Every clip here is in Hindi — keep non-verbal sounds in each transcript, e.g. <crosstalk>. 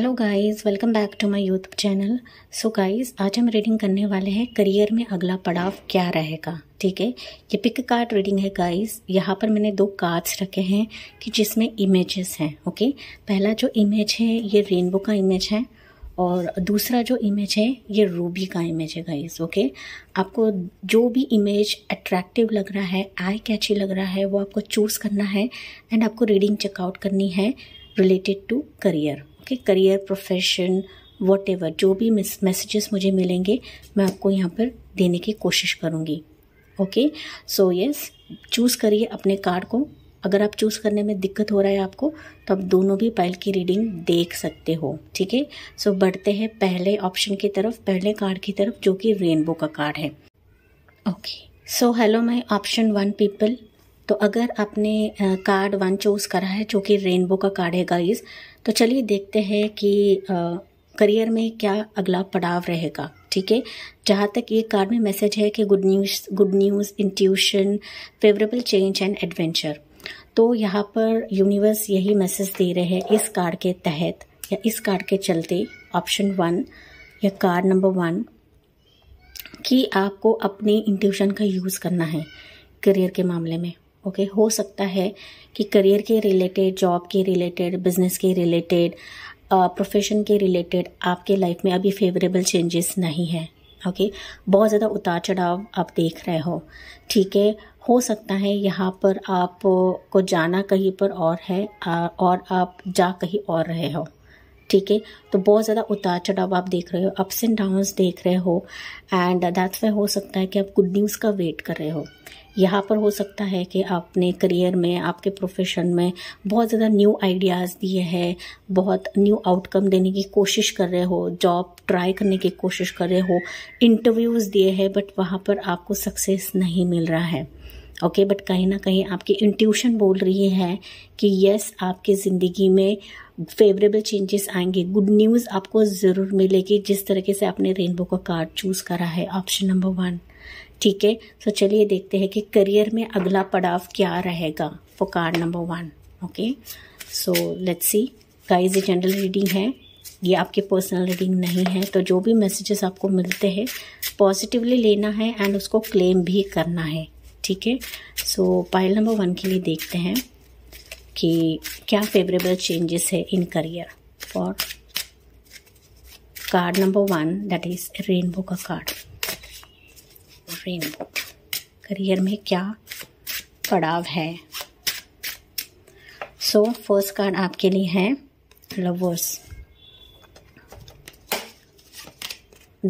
Hello guys welcome back to my YouTube channel so guys आज हम रीडिंग करने वाले हैं करियर में अगला पड़ाव क्या रहेगा ठीक है ये पिक कार्ड रीडिंग है गाइस यहाँ पर मैंने दो कार्ड्स रखे हैं कि जिसमें इमेजेस हैं ओके पहला जो इमेज है ये रेनबो का इमेज है और दूसरा जो इमेज है ये रूबी का इमेज है गाइस ओके आपको जो भी इमेज अट्रैक्टिव लग रहा है आई कैची लग रहा है वो आपको चूज़ करना है एंड आपको रीडिंग चेकआउट करनी है रिलेटेड टू करियर आपके करियर प्रोफेशन वट जो भी मैसेजेस मुझे मिलेंगे मैं आपको यहाँ पर देने की कोशिश करूँगी ओके सो यस चूज़ करिए अपने कार्ड को अगर आप चूज़ करने में दिक्कत हो रहा है आपको तो आप दोनों भी पाइल की रीडिंग देख सकते हो ठीक है सो बढ़ते हैं पहले ऑप्शन की तरफ पहले कार्ड की तरफ जो कि रेनबो का कार्ड है okay so hello my option one people तो अगर आपने कार्ड वन चूज़ करा है जो कि रेनबो का कार्ड है गाइज तो चलिए देखते हैं कि करियर में क्या अगला पड़ाव रहेगा ठीक है जहाँ तक ये कार्ड में मैसेज है कि good news good news intuition favourable change and adventure तो यहाँ पर यूनिवर्स यही मैसेज दे रहे हैं इस कार्ड के तहत या इस कार्ड के चलते ऑप्शन वन या कार्ड नंबर वन कि आपको अपने इंट्यूशन का यूज़ करना है करियर के मामले में ओके हो सकता है कि करियर के रिलेटेड जॉब के रिलेटेड बिजनेस के रिलेटेड प्रोफेशन uh, के रिलेटेड आपके लाइफ में अभी फेवरेबल चेंजेस नहीं है ओके बहुत ज़्यादा उतार चढ़ाव आप देख रहे हो ठीक है हो सकता है यहाँ पर आप uh, को जाना कहीं पर और है uh, और आप जा कहीं और रहे हो ठीक है तो बहुत ज़्यादा उतार चढ़ाव आप देख रहे हो अप्स एंड डाउन्स देख रहे हो एंड दैट्स वे हो सकता है कि आप गुड न्यूज़ का वेट कर रहे हो यहाँ पर हो सकता है कि आपने करियर में आपके प्रोफेशन में बहुत ज़्यादा न्यू आइडियाज़ दिए हैं बहुत न्यू आउटकम देने की कोशिश कर रहे हो जॉब ट्राई करने की कोशिश कर रहे हो इंटरव्यूज़ दिए हैं बट वहाँ पर आपको सक्सेस नहीं मिल रहा है ओके बट कहीं ना कहीं आपकी इंट्यूशन बोल रही है कि यस आपकी ज़िंदगी में फेवरेबल चेंजेस आएंगे गुड न्यूज़ आपको ज़रूर मिलेगी जिस तरीके से आपने रेनबो का कार्ड चूज़ करा है ऑप्शन नंबर वन ठीक है सो चलिए देखते हैं कि करियर में अगला पड़ाव क्या रहेगा for card number one okay so let's see guys ये जनरल रीडिंग है ये आपके पर्सनल रीडिंग नहीं है तो जो भी मैसेजेस आपको मिलते हैं पॉजिटिवली लेना है एंड उसको क्लेम भी करना है ठीक है सो पाइल नंबर वन के लिए देखते हैं कि क्या फेवरेबल चेंजेस है in career for card number one that is rainbow का कार्ड फ्रेम करियर में क्या पड़ाव है सो फर्स्ट कार्ड आपके लिए है lovers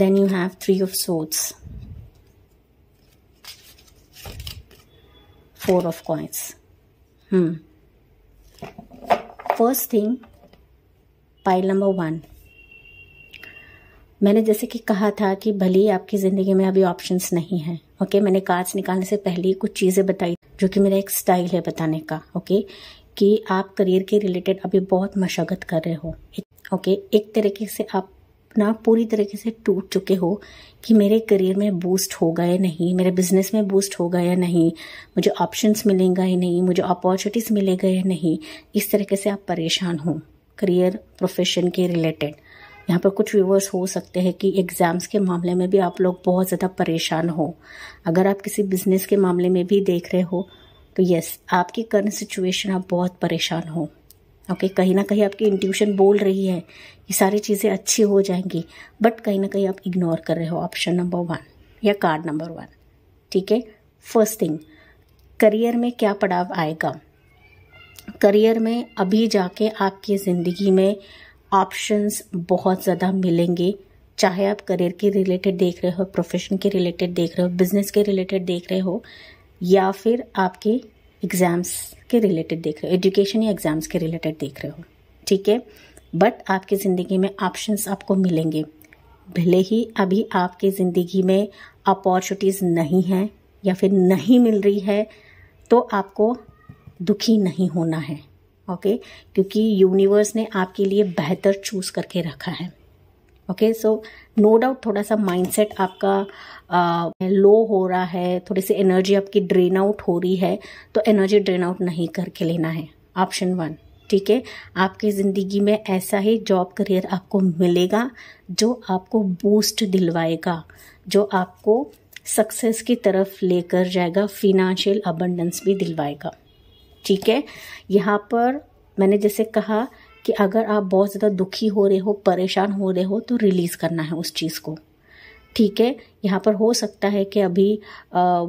then you have three of swords four of coins first thing pile number one मैंने जैसे कि कहा था कि भले ही आपकी ज़िंदगी में अभी ऑप्शंस नहीं हैं ओके मैंने कार्ड्स निकालने से पहले कुछ चीज़ें बताई जो कि मेरा एक स्टाइल है बताने का ओके कि आप करियर के रिलेटेड अभी बहुत मशक्क़त कर रहे हो ओके एक तरीके से आप ना पूरी तरीके से टूट चुके हो कि मेरे करियर में बूस्ट होगा या नहीं मेरे बिजनेस में बूस्ट होगा या नहीं मुझे ऑप्शंस मिलेंगे या नहीं मुझे अपॉर्चुनिटीज़ मिलेगा या नहीं इस तरीके से आप परेशान हो करियर प्रोफेशन के रिलेटेड यहाँ पर कुछ व्यूवर्स हो सकते हैं कि एग्ज़ाम्स के मामले में भी आप लोग बहुत ज़्यादा परेशान हो अगर आप किसी बिज़नेस के मामले में भी देख रहे हो तो यस आपकी करंट सिचुएशन आप बहुत परेशान हो ओके okay, कहीं ना कहीं आपकी इंट्यूशन बोल रही है ये सारी चीज़ें अच्छी हो जाएंगी बट कहीं ना कहीं आप इग्नोर कर रहे हो ऑप्शन नंबर वन या कार्ड नंबर वन ठीक है फर्स्ट थिंग करियर में क्या पड़ाव आएगा करियर में अभी जाके आपकी ज़िंदगी में ऑप्शंस बहुत ज़्यादा मिलेंगे चाहे आप करियर के रिलेटेड देख रहे हो प्रोफेशन के रिलेटेड देख रहे हो बिजनेस के रिलेटेड देख रहे हो या फिर आपके एग्ज़ाम्स के रिलेटेड देख रहे हो एजुकेशन या एग्ज़ाम्स के रिलेटेड देख रहे हो ठीक है बट आपकी ज़िंदगी में ऑप्शंस आपको मिलेंगे भले ही अभी आपकी ज़िंदगी में अपॉर्चुनिटीज़ नहीं हैं या फिर नहीं मिल रही है तो आपको दुखी नहीं होना है ओके क्योंकि यूनिवर्स ने आपके लिए बेहतर चूज़ करके रखा है ओके सो नो डाउट थोड़ा सा माइंडसेट आपका लो uh, हो रहा है थोड़ी सी एनर्जी आपकी ड्रेन आउट हो रही है तो एनर्जी ड्रेन आउट नहीं करके लेना है ऑप्शन वन ठीक है आपकी ज़िंदगी में ऐसा ही जॉब करियर आपको मिलेगा जो आपको बूस्ट दिलवाएगा जो आपको सक्सेस की तरफ लेकर जाएगा फिनेंशियल अबंडेंस भी दिलवाएगा ठीक है यहाँ पर मैंने जैसे कहा कि अगर आप बहुत ज़्यादा दुखी हो रहे हो परेशान हो रहे हो तो रिलीज़ करना है उस चीज़ को ठीक है यहाँ पर हो सकता है कि अभी आ,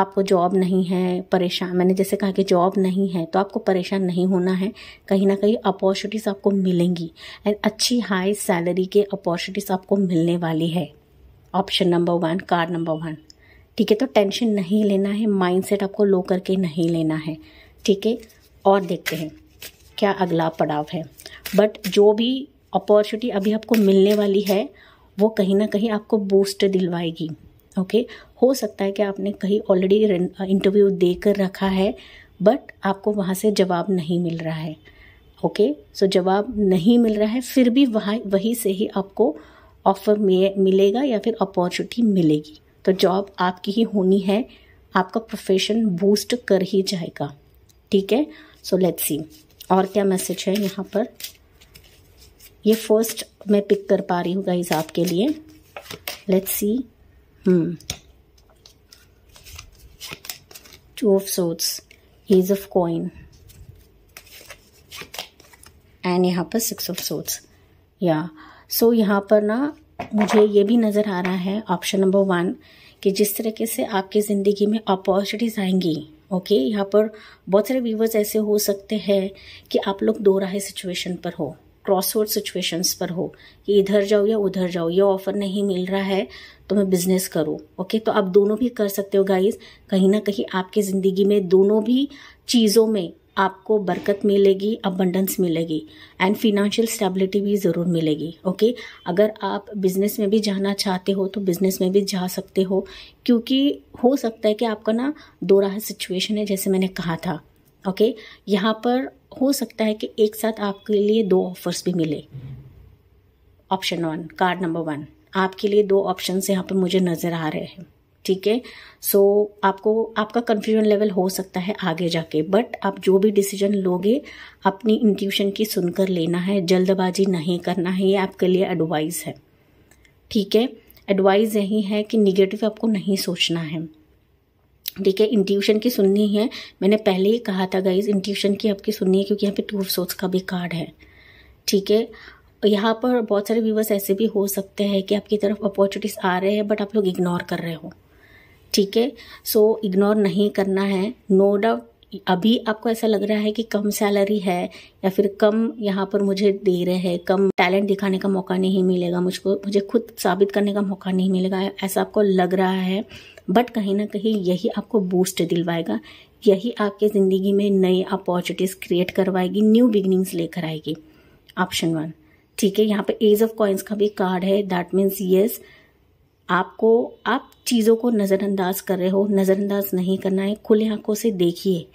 आपको जॉब नहीं है परेशान मैंने जैसे कहा कि जॉब नहीं है तो आपको परेशान नहीं होना है कहीं ना कहीं अपॉर्चुनिटीज़ आपको मिलेंगी एंड अच्छी हाई सैलरी के अपॉर्चुनिटीज़ आपको मिलने वाली है option number one card number one ठीक है तो टेंशन नहीं लेना है माइंडसेट आपको लो करके नहीं लेना है ठीक है और देखते हैं क्या अगला पड़ाव है बट जो भी अपॉर्चुनिटी अभी आपको मिलने वाली है वो कहीं ना कहीं आपको बूस्ट दिलवाएगी ओके हो सकता है कि आपने कहीं ऑलरेडी इंटरव्यू दे कर रखा है बट आपको वहाँ से जवाब नहीं मिल रहा है ओके सो जवाब नहीं मिल रहा है फिर भी वहाँ वहीं से ही आपको ऑफर मिलेगा या फिर अपॉर्चुनिटी मिलेगी तो जॉब आपकी ही होनी है आपका प्रोफेशन बूस्ट कर ही जाएगा ठीक है सो लेट्स सी और क्या मैसेज है यहाँ पर ये फर्स्ट मैं पिक कर पा रही हूँ गाइज आपके लिए let's see two of swords he's of coin and यहाँ पर सिक्स ऑफ सोट्स या सो यहाँ पर ना मुझे ये भी नज़र आ रहा है ऑप्शन नंबर वन कि जिस तरीके से आपकी ज़िंदगी में अपॉर्चुनिटीज़ आएंगी ओके okay, यहाँ पर बहुत सारे व्यूवर्स ऐसे हो सकते हैं कि आप लोग दो राहे सिचुएशन पर हो क्रॉस वर्ड सिचुएशंस पर हो कि इधर जाओ या उधर जाओ ये ऑफर नहीं मिल रहा है तो मैं बिजनेस करूँ ओके तो आप दोनों भी कर सकते हो गाइज कहीं ना कहीं आपकी ज़िंदगी में दोनों भी चीज़ों में आपको बरकत मिलेगी अबंडेंस मिलेगी एंड फिनेंशियल स्टेबिलिटी भी ज़रूर मिलेगी ओके अगर आप बिज़नेस में भी जाना चाहते हो तो बिज़नेस में भी जा सकते हो क्योंकि हो सकता है कि आपका ना दो राह सिचुएशन है जैसे मैंने कहा था ओके यहाँ पर हो सकता है कि एक साथ आपके लिए दो ऑफर्स भी मिले option one card number one आपके लिए दो ऑप्शन यहाँ पर मुझे नज़र आ रहे हैं ठीक है सो आपको आपका कन्फ्यूजन लेवल हो सकता है आगे जाके बट आप जो भी डिसीजन लोगे अपनी इंट्यूशन की सुनकर लेना है जल्दबाजी नहीं करना है ये आपके लिए एडवाइस है ठीक है एडवाइस यही है कि निगेटिव आपको नहीं सोचना है ठीक है इंट्यूशन की सुननी है मैंने पहले ही कहा था गाइज इंट्यूशन की आपकी सुननी है क्योंकि यहाँ पे टू सोच सोर्स का भी कार्ड है ठीक है यहाँ पर बहुत सारे व्यूवर्स ऐसे भी हो सकते हैं कि आपकी तरफ अपॉर्चुनिटीज़ आ रहे हैं बट आप लोग इग्नोर कर रहे हो ठीक है सो इग्नोर नहीं करना है नो डाउट अभी आपको ऐसा लग रहा है कि कम सैलरी है या फिर कम यहाँ पर मुझे दे रहे हैं कम टैलेंट दिखाने का मौका नहीं मिलेगा मुझको मुझे खुद साबित करने का मौका नहीं मिलेगा ऐसा आपको लग रहा है बट कहीं ना कहीं यही आपको बूस्ट दिलवाएगा यही आपके ज़िंदगी में नई अपॉर्चुनिटीज़ क्रिएट करवाएगी न्यू बिगनिंग्स लेकर आएगी ऑप्शन वन ठीक है यहाँ पे एज ऑफ कॉइन्स का भी कार्ड है दैट मीन्स येस आपको आप चीज़ों को नज़रअंदाज कर रहे हो नज़रअंदाज नहीं करना है खुले आंखों से देखिए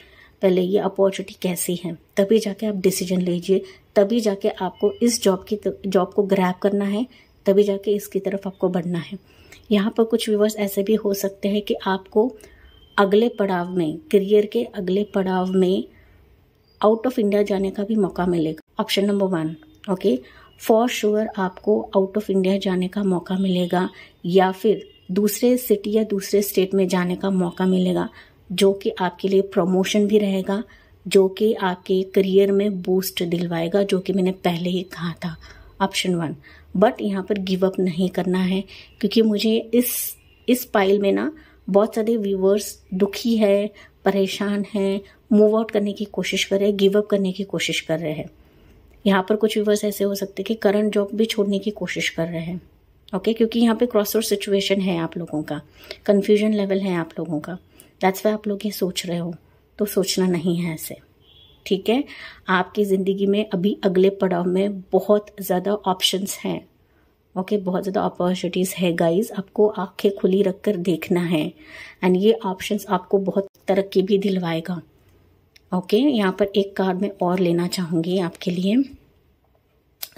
पहले ये अपॉर्चुनिटी कैसी है तभी जाके आप डिसीजन लीजिए तभी जाके आपको इस जॉब की जॉब को ग्रैप करना है तभी जाके इसकी तरफ आपको बढ़ना है यहाँ पर कुछ व्यूवर्स ऐसे भी हो सकते हैं कि आपको अगले पड़ाव में करियर के अगले पड़ाव में आउट ऑफ इंडिया जाने का भी मौका मिलेगा option number one okay for sure आपको आउट ऑफ इंडिया जाने का मौका मिलेगा या फिर दूसरे सिटी या दूसरे स्टेट में जाने का मौका मिलेगा जो कि आपके लिए प्रमोशन भी रहेगा जो कि आपके करियर में बूस्ट दिलवाएगा जो कि मैंने पहले ही कहा था ऑप्शन वन बट यहाँ पर गिव अप नहीं करना है क्योंकि मुझे इस इस पाइल में ना बहुत सारे व्यूवर्स दुखी है परेशान हैं मूव आउट करने की कोशिश कर रहे हैं गिव अप करने की कोशिश कर रहे हैं यहाँ पर कुछ व्यूवर्स ऐसे हो सकते हैं कि करंट जॉब भी छोड़ने की कोशिश कर रहे हैं ओके okay? क्योंकि यहाँ पे क्रॉस रोड सिचुएशन है आप लोगों का कन्फ्यूजन लेवल है आप लोगों का दैट्स वाई आप लोग ये सोच रहे हो तो सोचना नहीं है ऐसे ठीक है आपकी ज़िंदगी में अभी अगले पड़ाव में बहुत ज़्यादा ऑप्शंस हैं ओके okay, बहुत ज़्यादा अपॉर्चुनिटीज़ है गाइज आपको आंखें खुली रख कर देखना है एंड ये ऑप्शंस आपको बहुत तरक्की भी दिलवाएगा ओके यहाँ पर एक कार्ड में और लेना चाहूँगी आपके लिए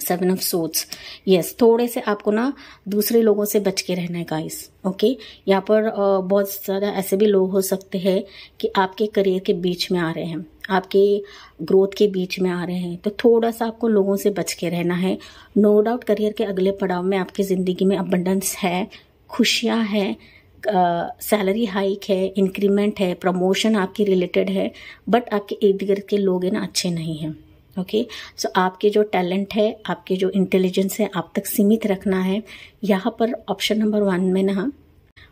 सेवन ऑफ सोट्स यस थोड़े से आपको ना दूसरे लोगों से बच के रहना है गाइस ओके यहाँ पर बहुत ज़्यादा ऐसे भी लोग हो सकते हैं कि आपके करियर के बीच में आ रहे हैं आपके ग्रोथ के बीच में आ रहे हैं तो थोड़ा सा आपको लोगों से बच के रहना है नो डाउट करियर के अगले पड़ाव में आपकी ज़िंदगी में अबंडेंस है खुशियाँ हैं सैलरी हाइक है इंक्रीमेंट है प्रमोशन आपकी रिलेटेड है बट आपके इर्द गिर्द के लोग हैं ना अच्छे नहीं हैं ओके सो आपके जो टैलेंट है आपके जो इंटेलिजेंस है आप तक सीमित रखना है यहाँ पर ऑप्शन नंबर वन में ना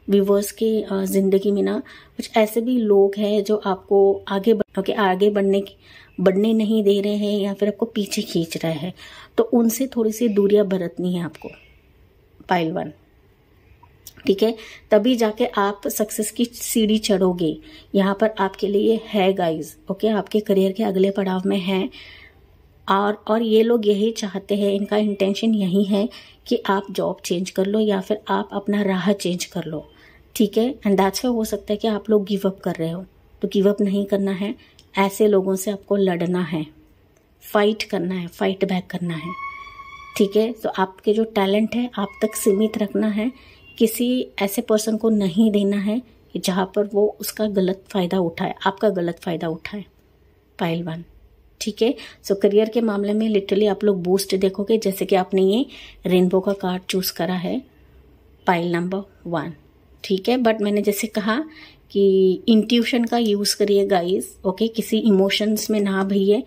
व्यूवर्स के ज़िंदगी में ना कुछ ऐसे भी लोग हैं जो आपको आगे ओके आगे बढ़ने की बढ़ने नहीं दे रहे हैं या फिर आपको पीछे खींच रहे हैं तो उनसे थोड़ी सी दूरियां बरतनी है आपको पाइल वन ठीक है तभी जाके आप सक्सेस की सीढ़ी चढ़ोगे यहाँ पर आपके लिए है गाइज ओके आपके करियर के अगले पड़ाव में है और और ये लोग यही चाहते हैं इनका इंटेंशन यही है कि आप जॉब चेंज कर लो या फिर आप अपना राह चेंज कर लो ठीक है एंड दैट्स हो सकता है कि आप लोग गिव अप कर रहे हो तो गिव अप नहीं करना है ऐसे लोगों से आपको लड़ना है फाइट करना है फाइट बैक करना है ठीक है तो आपके जो टैलेंट है आप तक सीमित रखना है किसी ऐसे पर्सन को नहीं देना है जहाँ पर वो उसका गलत फ़ायदा उठाए आपका गलत फ़ायदा उठाए वन ठीक है सो करियर के मामले में लिटरली आप लोग बूस्ट देखोगे जैसे कि आपने ये रेनबो का कार्ड चूज़ करा है पाइल नंबर वन ठीक है बट मैंने जैसे कहा कि इंट्यूशन का यूज़ करिए गाइस ओके किसी इमोशंस में ना भइए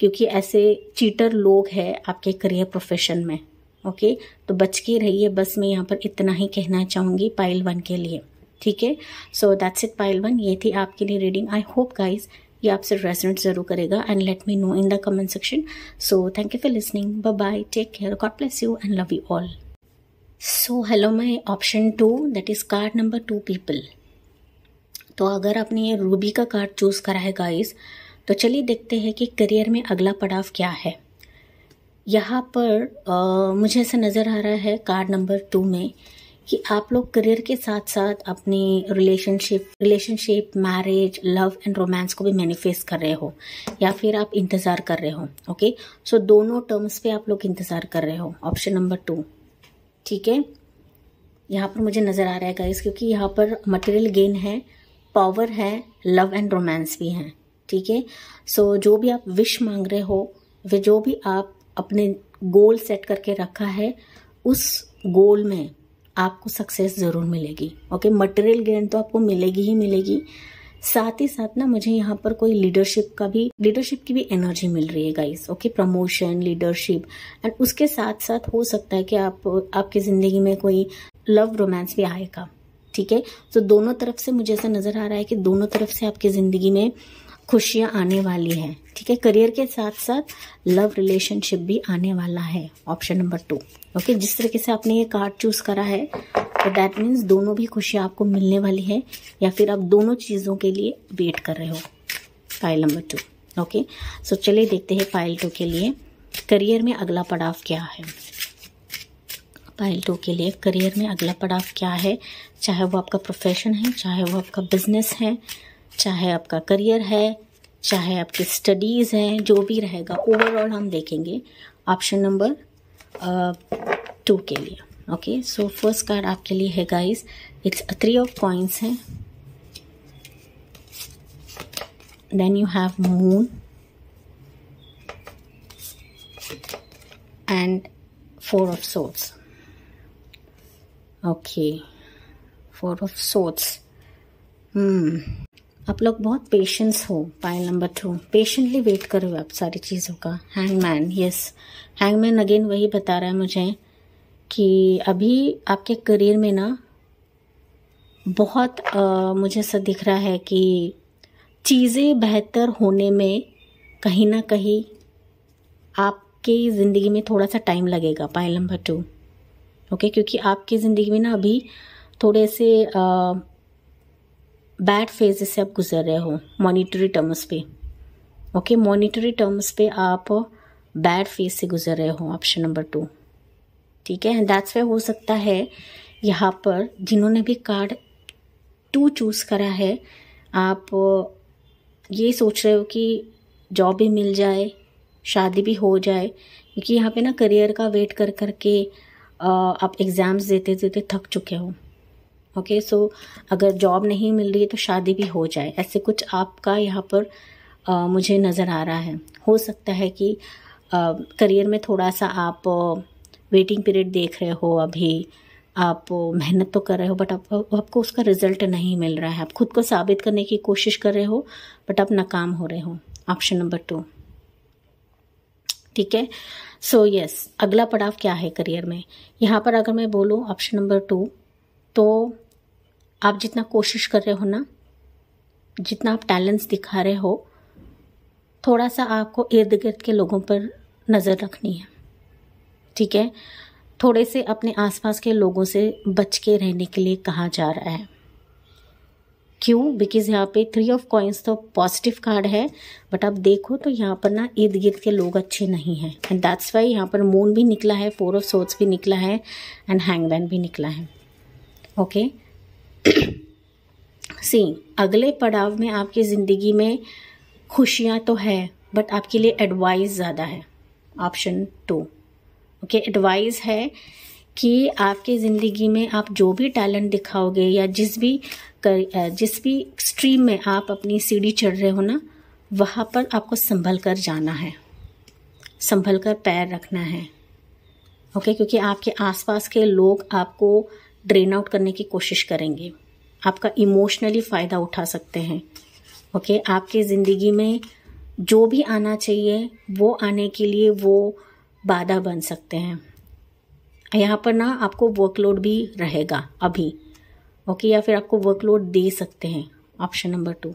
क्योंकि ऐसे चीटर लोग हैं आपके करियर प्रोफेशन में ओके तो बच के रहिए बस मैं यहाँ पर इतना ही कहना चाहूँगी पाइल वन के लिए ठीक है so that's it pile one ये थी आपके लिए रीडिंग आई होप गाइज ये आपसे रेजोनेट ज़रूर करेगा and let me know in the comment section so thank you for listening bye bye take care God bless you and love you all so hello my option two that is card number two people तो अगर आपने ये रूबी का कार्ड चूज़ करा है गाइज तो चलिए देखते हैं कि करियर में अगला पड़ाव क्या है यहाँ पर आ, मुझे ऐसा नज़र आ रहा है कार्ड नंबर टू में कि आप लोग करियर के साथ साथ अपनी relationship relationship marriage love and romance को भी मैनिफेस्ट कर रहे हो या फिर आप इंतज़ार कर रहे हो ओके सो so, दोनों टर्म्स पे आप लोग इंतज़ार कर रहे हो ऑप्शन नंबर टू ठीक है यहाँ पर मुझे नज़र आ रहा है गाइस क्योंकि यहाँ पर मटेरियल गेन है पावर है लव एंड रोमांस भी हैं ठीक है सो जो भी आप विश मांग रहे हो वे जो भी आप अपने गोल सेट करके रखा है उस गोल में आपको सक्सेस ज़रूर मिलेगी ओके मटेरियल गेन तो आपको मिलेगी ही मिलेगी साथ ही साथ ना मुझे यहाँ पर कोई लीडरशिप का भी लीडरशिप की भी एनर्जी मिल रही है guys okay promotion leadership and उसके साथ साथ हो सकता है कि आप आपकी ज़िंदगी में कोई लव रोमांस भी आएगा ठीक है तो दोनों तरफ से मुझे ऐसा नज़र आ रहा है कि दोनों तरफ से आपकी ज़िंदगी में खुशियां आने वाली हैं ठीक है करियर के साथ साथ लव रिलेशनशिप भी आने वाला है ऑप्शन नंबर टू ओके जिस तरीके से आपने ये कार्ड चूज करा है तो दैट मीन्स दोनों भी खुशियां आपको मिलने वाली है या फिर आप दोनों चीज़ों के लिए वेट कर रहे हो pile number two okay so चलिए देखते हैं फाइल टू के लिए करियर में अगला पड़ाव क्या है फाइल टू के लिए करियर में अगला पड़ाव क्या है चाहे वो आपका प्रोफेशन है चाहे वो आपका बिजनेस है चाहे आपका करियर है चाहे आपकी स्टडीज़ हैं जो भी रहेगा ओवरऑल हम देखेंगे ऑप्शन नंबर टू के लिए ओके सो फर्स्ट कार्ड आपके लिए है guys it's three of coins हैं then you have moon and four of swords okay four of swords आप लोग बहुत पेशेंस हो pile number two patiently wait करो आप सारी चीज़ों का हैंगमैन यस हैंगमैन अगेन वही बता रहा है मुझे कि अभी आपके करियर में ना बहुत आ, मुझे ऐसा दिख रहा है कि चीज़ें बेहतर होने में कहीं ना कहीं आपकी ज़िंदगी में थोड़ा सा टाइम लगेगा पाइल नंबर टू ओके क्योंकि आपकी ज़िंदगी में ना अभी थोड़े से आ, बैड फेज से आप गुजर रहे हो मॉनिटरी टर्म्स पे ओके मॉनिटरी टर्म्स पे आप बैड फेज से गुजर रहे हो ऑप्शन नंबर टू ठीक है दैट्स वे हो सकता है यहाँ पर जिन्होंने भी कार्ड टू चूज़ करा है आप ये सोच रहे हो कि जॉब भी मिल जाए शादी भी हो जाए क्योंकि यहाँ पे ना करियर का वेट कर करके आप एग्ज़ाम्स देते देते थक चुके हो ओके सो अगर जॉब नहीं मिल रही है तो शादी भी हो जाए ऐसे कुछ आपका यहाँ पर आ, मुझे नज़र आ रहा है हो सकता है कि आ, करियर में थोड़ा सा आप वेटिंग पीरियड देख रहे हो अभी आप मेहनत तो कर रहे हो बट आप, आपको उसका रिजल्ट नहीं मिल रहा है आप खुद को साबित करने की कोशिश कर रहे हो बट आप नाकाम हो रहे हो ऑप्शन नंबर टू ठीक है सो so, यस yes, अगला पड़ाव क्या है करियर में यहाँ पर अगर मैं बोलूँ ऑप्शन नंबर टू तो आप जितना कोशिश कर रहे हो ना जितना आप टैलेंट्स दिखा रहे हो थोड़ा सा आपको इर्द गिर्द के लोगों पर नज़र रखनी है ठीक है थोड़े से अपने आसपास के लोगों से बच के रहने के लिए कहा जा रहा है क्यों बिकॉज यहाँ पे थ्री ऑफ कॉइन्स तो पॉजिटिव कार्ड है बट आप देखो तो यहाँ पर ना इर्द गिर्द के लोग अच्छे नहीं हैं एंड दैट्स वाई यहाँ पर मून भी निकला है फोर ऑफ सोट्स भी निकला है एंड हैंगमैन भी निकला है ओके सी <clears throat> अगले पड़ाव में आपकी ज़िंदगी में खुशियाँ तो है बट आपके लिए एडवाइस ज़्यादा है ऑप्शन टू ओके एडवाइस है कि आपके ज़िंदगी में आप जो भी टैलेंट दिखाओगे या जिस भी कर जिस भी स्ट्रीम में आप अपनी सीढ़ी चढ़ रहे हो ना वहाँ पर आपको संभल कर जाना है संभल कर पैर रखना है ओके okay, क्योंकि आपके आसपास के लोग आपको ड्रेन आउट करने की कोशिश करेंगे आपका इमोशनली फ़ायदा उठा सकते हैं ओके okay? आपके ज़िंदगी में जो भी आना चाहिए वो आने के लिए वो बाधा बन सकते हैं यहाँ पर ना आपको वर्कलोड भी रहेगा अभी ओके okay? या फिर आपको वर्कलोड दे सकते हैं option number two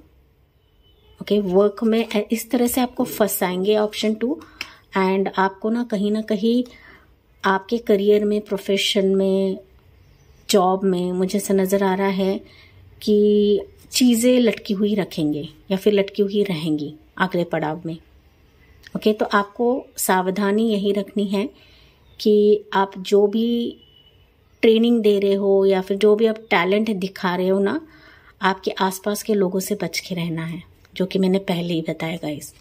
okay work में इस तरह से आपको फंसाएंगे ऑप्शन टू एंड आपको ना कहीं ना कहीं आपके करियर में प्रोफेशन में जॉब में मुझे ऐसा नज़र आ रहा है कि चीज़ें लटकी हुई रखेंगे या फिर लटकी हुई रहेंगी आखिरी पड़ाव में ओके तो आपको सावधानी यही रखनी है कि आप जो भी ट्रेनिंग दे रहे हो या फिर जो भी आप टैलेंट दिखा रहे हो ना आपके आसपास के लोगों से बच के रहना है जो कि मैंने पहले ही बताया गाइस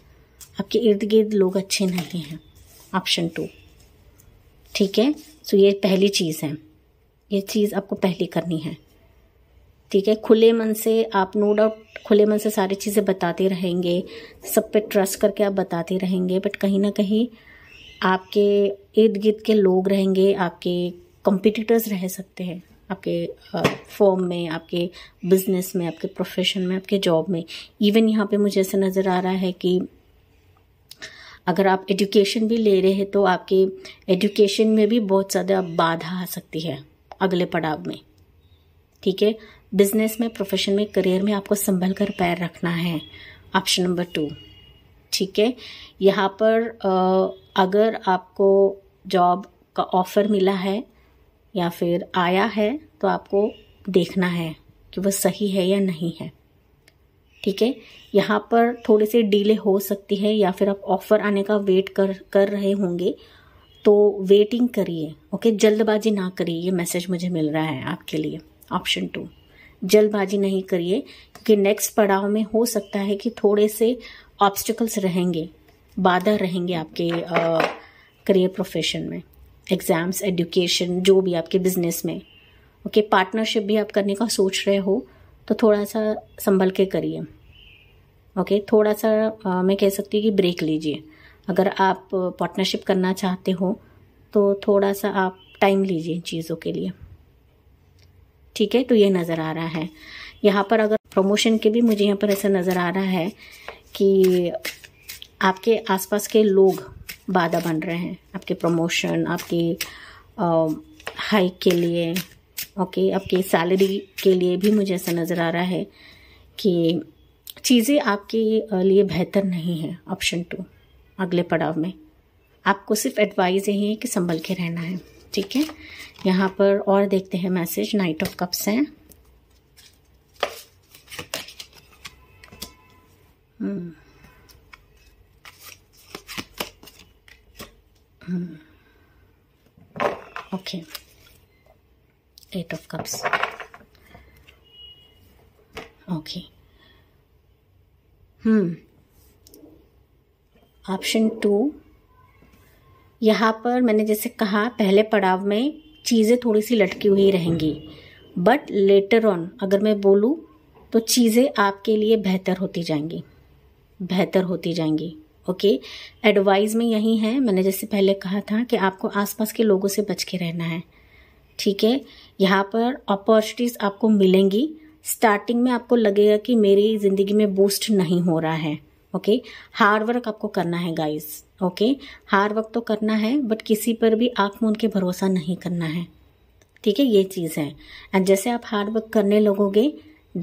आपके इर्द गिर्द लोग अच्छे नहीं हैं ऑप्शन टू ठीक है सो ये पहली चीज़ है ये चीज़ आपको पहले करनी है ठीक है खुले मन से आप नो डाउट खुले मन से सारी चीज़ें बताते रहेंगे सब पे ट्रस्ट करके आप बताते रहेंगे बट कहीं ना कहीं आपके इर्द गिर्द के लोग रहेंगे आपके कॉम्पिटिटर्स रह सकते हैं आपके फॉर्म में आपके बिजनेस में आपके प्रोफेशन में आपके जॉब में इवन यहाँ पे मुझे ऐसा नज़र आ रहा है कि अगर आप एजुकेशन भी ले रहे हैं तो आपके एजुकेशन में भी बहुत ज़्यादा बाधा आ सकती है अगले पड़ाव में ठीक है बिजनेस में प्रोफेशन में करियर में आपको संभल कर पैर रखना है ऑप्शन नंबर टू ठीक है यहाँ पर अगर आपको जॉब का ऑफ़र मिला है या फिर आया है तो आपको देखना है कि वह सही है या नहीं है ठीक है यहाँ पर थोड़ी सी डिले हो सकती है या फिर आप ऑफ़र आने का वेट कर कर रहे होंगे तो वेटिंग करिए ओके जल्दबाजी ना करिए ये मैसेज मुझे मिल रहा है आपके लिए ऑप्शन टू जल्दबाजी नहीं करिए क्योंकि नेक्स्ट पड़ाव में हो सकता है कि थोड़े से ऑब्स्टिकल्स रहेंगे बाधा रहेंगे आपके करियर प्रोफेशन में एग्ज़ाम्स एडुकेशन जो भी आपके बिजनेस में ओके okay, पार्टनरशिप भी आप करने का सोच रहे हो तो थोड़ा सा संभल के करिए ओके okay, थोड़ा सा आ, मैं कह सकती हूँ कि ब्रेक लीजिए अगर आप पार्टनरशिप करना चाहते हो तो थोड़ा सा आप टाइम लीजिए इन चीज़ों के लिए ठीक है तो ये नज़र आ रहा है यहाँ पर अगर प्रमोशन के भी मुझे यहाँ पर ऐसा नज़र आ रहा है कि आपके आसपास के लोग बाधा बन रहे हैं आपके प्रमोशन आपके हाइक के लिए ओके आपके सैलरी के लिए भी मुझे ऐसा नज़र आ रहा है कि चीज़ें आपके लिए बेहतर नहीं है ऑप्शन टू अगले पड़ाव में आपको सिर्फ एडवाइज़ यही है कि संभल के रहना है ठीक है यहाँ पर और देखते हैं मैसेज नाइट ऑफ कप्स हैं okay eight of cups okay hmm, hmm. Option two यहाँ पर मैंने जैसे कहा पहले पड़ाव में चीज़ें थोड़ी सी लटकी हुई रहेंगी बट लेटर ऑन अगर मैं बोलूँ तो चीज़ें आपके लिए बेहतर होती जाएंगी बेहतर होती जाएंगी ओके एडवाइस में यही है मैंने जैसे पहले कहा था कि आपको आसपास के लोगों से बच के रहना है ठीक है यहाँ पर अपॉर्चुनिटीज़ आपको मिलेंगी स्टार्टिंग में आपको लगेगा कि मेरी ज़िंदगी में बूस्ट नहीं हो रहा है ओके हार्ड वर्क आपको करना है गाइस ओके हार्ड वर्क तो करना है बट किसी पर भी आंख मूंद के भरोसा नहीं करना है ठीक है ये चीज़ है एंड जैसे आप हार्ड वर्क करने लगोगे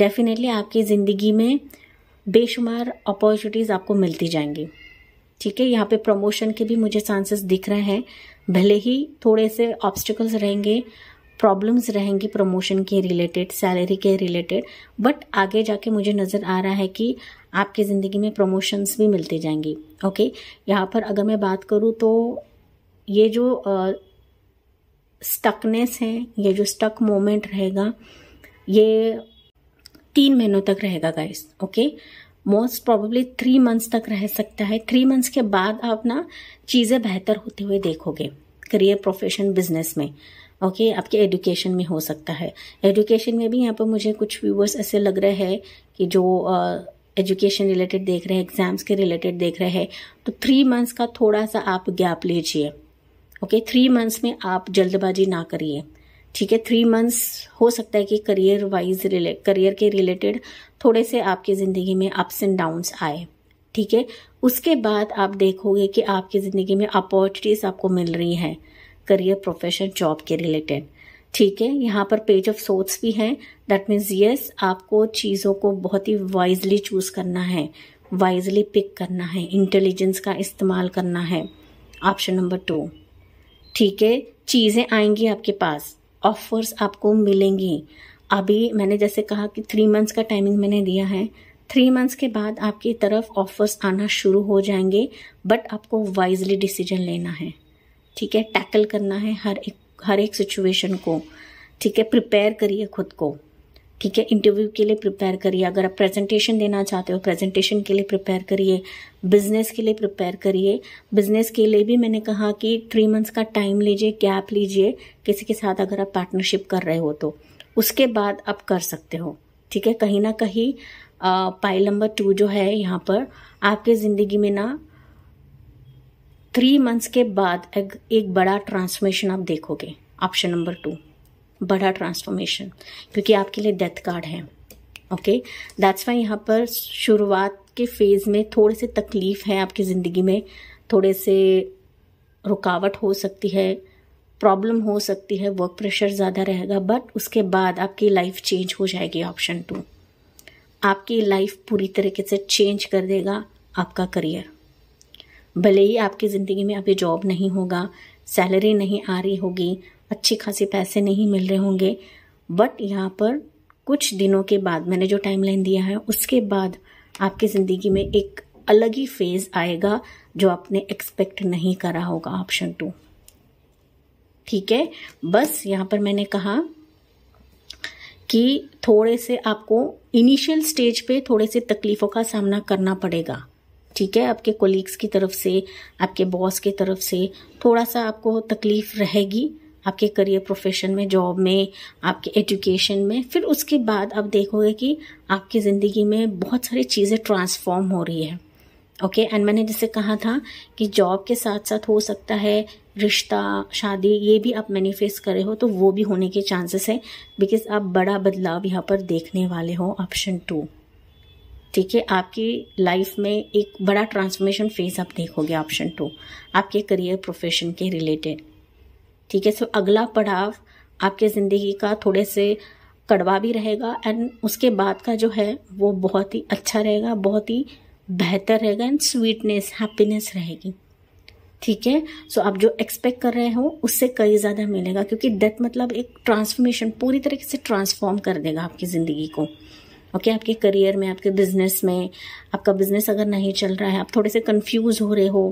डेफिनेटली आपकी ज़िंदगी में बेशुमार अपॉर्चुनिटीज़ आपको मिलती जाएंगी ठीक है यहाँ पे प्रमोशन के भी मुझे चांसेस दिख रहे हैं भले ही थोड़े से ऑब्स्टिकल्स रहेंगे प्रॉब्लम्स रहेंगी प्रमोशन के रिलेटेड सैलरी के रिलेटेड बट आगे जाके मुझे नज़र आ रहा है कि आपकी ज़िंदगी में प्रमोशंस भी मिलते जाएंगी ओके यहाँ पर अगर मैं बात करूँ तो ये जो स्टकनेस है ये जो स्टक मोमेंट रहेगा ये तीन महीनों तक रहेगा guys okay most probably three months तक रह सकता है थ्री मंथ्स के बाद आप ना चीज़ें बेहतर होते हुए देखोगे करियर प्रोफेशन बिजनेस में ओके okay, आपके एजुकेशन में हो सकता है एजुकेशन में भी यहाँ पर मुझे कुछ व्यूवर्स ऐसे लग रहे हैं कि जो एजुकेशन uh, रिलेटेड देख रहे हैं एग्जाम्स के रिलेटेड देख रहे हैं तो थ्री मंथ्स का थोड़ा सा आप गैप लीजिए ओके थ्री मंथ्स में आप जल्दबाजी ना करिए ठीक है थ्री मंथ्स हो सकता है कि करियर वाइज रिले करियर के रिलेटेड थोड़े से आपकी ज़िंदगी में अप्स एंड डाउन्स आए ठीक है उसके बाद आप देखोगे कि आपकी ज़िंदगी में अपॉर्चुनिटीज़ आपको मिल रही हैं करियर प्रोफेशन जॉब के रिलेटेड ठीक है यहाँ पर पेज ऑफ सोर्ट्स भी है दैट मीन्स यस आपको चीज़ों को बहुत ही वाइजली चूज़ करना है वाइजली पिक करना है इंटेलिजेंस का इस्तेमाल करना है ऑप्शन नंबर टू ठीक है चीज़ें आएंगी आपके पास ऑफर्स आपको मिलेंगी अभी मैंने जैसे कहा कि थ्री मंथ्स का टाइमिंग मैंने दिया है थ्री मंथ्स के बाद आपकी तरफ ऑफर्स आना शुरू हो जाएंगे बट आपको वाइजली डिसीजन लेना है ठीक है टैकल करना है हर एक हर एक सिचुएशन को ठीक है प्रिपेयर करिए खुद को ठीक है इंटरव्यू के लिए प्रिपेयर करिए अगर आप प्रेजेंटेशन देना चाहते हो प्रेजेंटेशन के लिए प्रिपेयर करिए बिजनेस के लिए प्रिपेयर करिए बिजनेस के लिए भी मैंने कहा कि थ्री मंथ्स का टाइम लीजिए गैप लीजिए किसी के साथ अगर आप पार्टनरशिप कर रहे हो तो उसके बाद आप कर सकते हो ठीक है कहीं ना कहीं पाइल नंबर टू जो है यहाँ पर आपके ज़िंदगी में ना थ्री मंथ्स के बाद एक, एक बड़ा ट्रांसफॉर्मेशन आप देखोगे ऑप्शन नंबर टू बड़ा ट्रांसफॉर्मेशन क्योंकि आपके लिए डेथ कार्ड है ओके दैट्स वाई यहाँ पर शुरुआत के फेज़ में थोड़े से तकलीफ़ है आपकी ज़िंदगी में थोड़े से रुकावट हो सकती है प्रॉब्लम हो सकती है वर्क प्रेशर ज़्यादा रहेगा बट उसके बाद आपकी लाइफ चेंज हो जाएगी ऑप्शन टू आपकी लाइफ पूरी तरीके से चेंज कर देगा आपका करियर भले ही आपकी ज़िंदगी में अभी जॉब नहीं होगा सैलरी नहीं आ रही होगी अच्छी खासी पैसे नहीं मिल रहे होंगे बट यहाँ पर कुछ दिनों के बाद मैंने जो टाइमलाइन दिया है उसके बाद आपकी ज़िंदगी में एक अलग ही फेज़ आएगा जो आपने एक्सपेक्ट नहीं करा होगा ऑप्शन टू ठीक है बस यहाँ पर मैंने कहा कि थोड़े से आपको इनिशियल स्टेज पे थोड़े से तकलीफ़ों का सामना करना पड़ेगा ठीक है आपके कोलीग्स की तरफ से आपके बॉस की तरफ से थोड़ा सा आपको तकलीफ रहेगी आपके करियर प्रोफेशन में जॉब में आपके एजुकेशन में फिर उसके बाद आप देखोगे कि आपकी ज़िंदगी में बहुत सारी चीज़ें ट्रांसफॉर्म हो रही है ओके okay? एंड मैंने जैसे कहा था कि जॉब के साथ साथ हो सकता है रिश्ता शादी ये भी आप मैनिफेस्ट करे हो तो वो भी होने के चांसेस है बिकॉज आप बड़ा बदलाव यहाँ पर देखने वाले हो ऑप्शन टू ठीक है आपकी लाइफ में एक बड़ा ट्रांसफॉर्मेशन फेज आप देखोगे ऑप्शन टू आपके करियर प्रोफेशन के रिलेटेड ठीक है सो अगला पड़ाव आपके ज़िंदगी का थोड़े से कड़वा भी रहेगा एंड उसके बाद का जो है वो बहुत ही अच्छा रहेगा बहुत ही बेहतर रहेगा एंड स्वीटनेस हैप्पीनेस रहेगी ठीक है सो आप जो एक्सपेक्ट कर रहे हो उससे कई ज़्यादा मिलेगा क्योंकि डेथ मतलब एक ट्रांसफॉर्मेशन पूरी तरीके से ट्रांसफॉर्म कर देगा आपकी ज़िंदगी को ओके okay, आपके करियर में आपके बिजनेस में आपका बिजनेस अगर नहीं चल रहा है आप थोड़े से कंफ्यूज हो रहे हो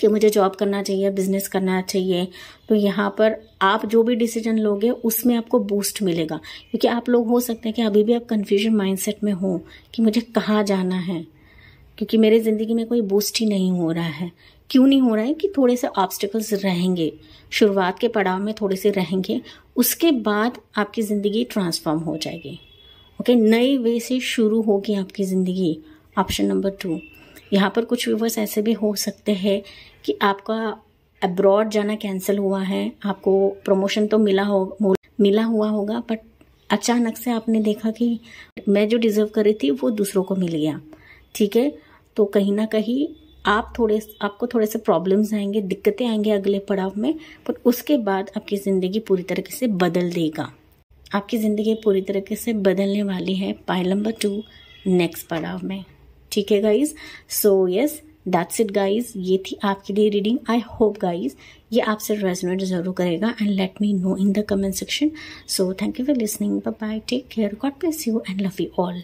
कि मुझे जॉब करना चाहिए बिजनेस करना चाहिए तो यहाँ पर आप जो भी डिसीजन लोगे उसमें आपको बूस्ट मिलेगा क्योंकि आप लोग हो सकते हैं कि अभी भी आप कन्फ्यूजन माइंडसेट में हो कि मुझे कहाँ जाना है क्योंकि मेरे ज़िंदगी में कोई बूस्ट ही नहीं हो रहा है क्यों नहीं हो रहा है कि थोड़े से ऑब्स्टिकल्स रहेंगे शुरुआत के पड़ाव में थोड़े से रहेंगे उसके बाद आपकी ज़िंदगी ट्रांसफॉर्म हो जाएगी ओके नए वे से शुरू होगी आपकी ज़िंदगी ऑप्शन नंबर टू यहाँ पर कुछ व्यूवर्स ऐसे भी हो सकते हैं कि आपका अब्रॉड जाना कैंसिल हुआ है आपको प्रमोशन तो मिला हो मिला हुआ होगा बट अचानक से आपने देखा कि मैं जो डिज़र्व कर रही थी वो दूसरों को मिल गया ठीक है तो कहीं ना कहीं आप थोड़े आपको थोड़े से प्रॉब्लम्स आएंगे दिक्कतें आएंगे अगले पड़ाव में पर उसके बाद आपकी ज़िंदगी पूरी तरीके से बदल देगा आपकी ज़िंदगी पूरी तरीके से बदलने वाली है पाइल नंबर टू नेक्स्ट पड़ाव में ठीक है guys so yes that's it guys ये थी आपके लिए रीडिंग आई होप गाइज ये आपसे रेजोनेट जरूर करेगा and let me know in the comment section so thank you for listening bye take care God bless you and love you all